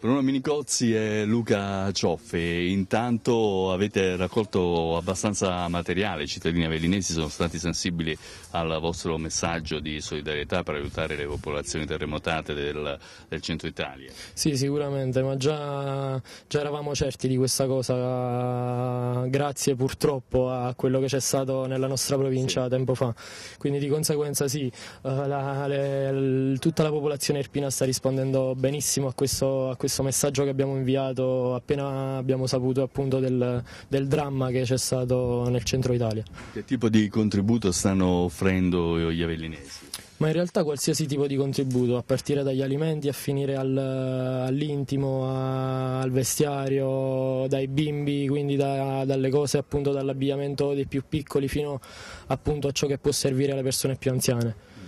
Bruno Minicozzi e Luca Cioffe, intanto avete raccolto abbastanza materiale, i cittadini avellinesi sono stati sensibili al vostro messaggio di solidarietà per aiutare le popolazioni terremotate del, del centro Italia. Sì, sicuramente, ma già, già eravamo certi di questa cosa grazie purtroppo a quello che c'è stato nella nostra provincia sì. tempo fa. Quindi di conseguenza sì, eh, la, le, tutta la popolazione erpina sta rispondendo benissimo a questo, a questo, messaggio che abbiamo inviato appena abbiamo saputo appunto del, del dramma che c'è stato nel centro Italia. Che tipo di contributo stanno offrendo gli avellinesi? ma in realtà qualsiasi tipo di contributo, a partire dagli alimenti a finire al, all'intimo, a, al vestiario, dai bimbi, quindi da, dalle cose appunto dall'abbigliamento dei più piccoli fino appunto a ciò che può servire alle persone più anziane.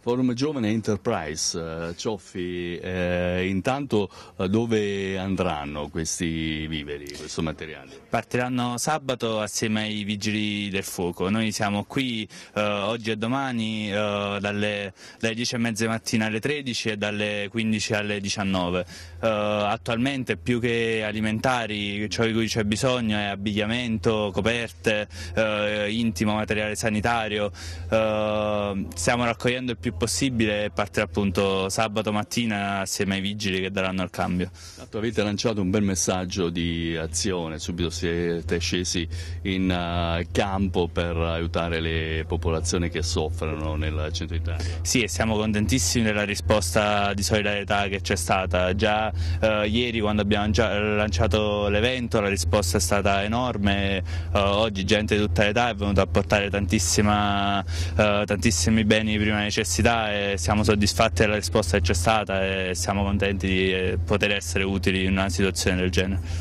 Forum Giovane Enterprise, eh, Cioffi, eh, intanto eh, dove andranno questi viveri, questo materiale? Partiranno sabato assieme ai Vigili del Fuoco, noi siamo qui eh, oggi e domani eh, dalle, dalle 10.30 mattina alle 13 e dalle 15 alle 19. Eh, attualmente più che alimentari, ciò di cui c'è bisogno è abbigliamento, coperte, intimo, materiale sanitario, stiamo raccogliendo più più possibile partirà appunto sabato mattina assieme ai vigili che daranno il cambio. Tanto avete lanciato un bel messaggio di azione, subito siete scesi in eh, campo per aiutare le popolazioni che soffrono nel centro Italia. Sì, e siamo contentissimi della risposta di solidarietà che c'è stata. Già eh, ieri quando abbiamo lanciato l'evento la risposta è stata enorme, eh, oggi gente di tutta l'età è venuta a portare eh, tantissimi beni di prima necessità l'università e siamo soddisfatti della risposta che c'è stata e siamo contenti di eh, poter essere utili in una situazione del genere.